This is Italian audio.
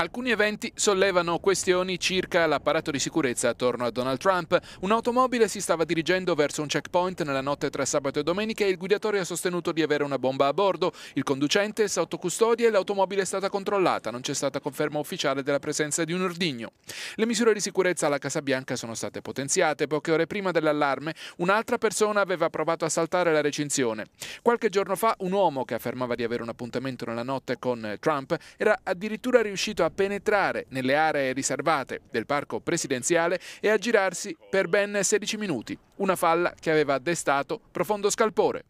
Alcuni eventi sollevano questioni circa l'apparato di sicurezza attorno a Donald Trump. Un'automobile si stava dirigendo verso un checkpoint nella notte tra sabato e domenica e il guidatore ha sostenuto di avere una bomba a bordo. Il conducente è sotto custodia e l'automobile è stata controllata. Non c'è stata conferma ufficiale della presenza di un ordigno. Le misure di sicurezza alla Casa Bianca sono state potenziate. Poche ore prima dell'allarme, un'altra persona aveva provato a saltare la recinzione. Qualche giorno fa, un uomo che affermava di avere un appuntamento nella notte con Trump era addirittura riuscito a penetrare nelle aree riservate del parco presidenziale e a girarsi per ben 16 minuti, una falla che aveva destato profondo scalpore.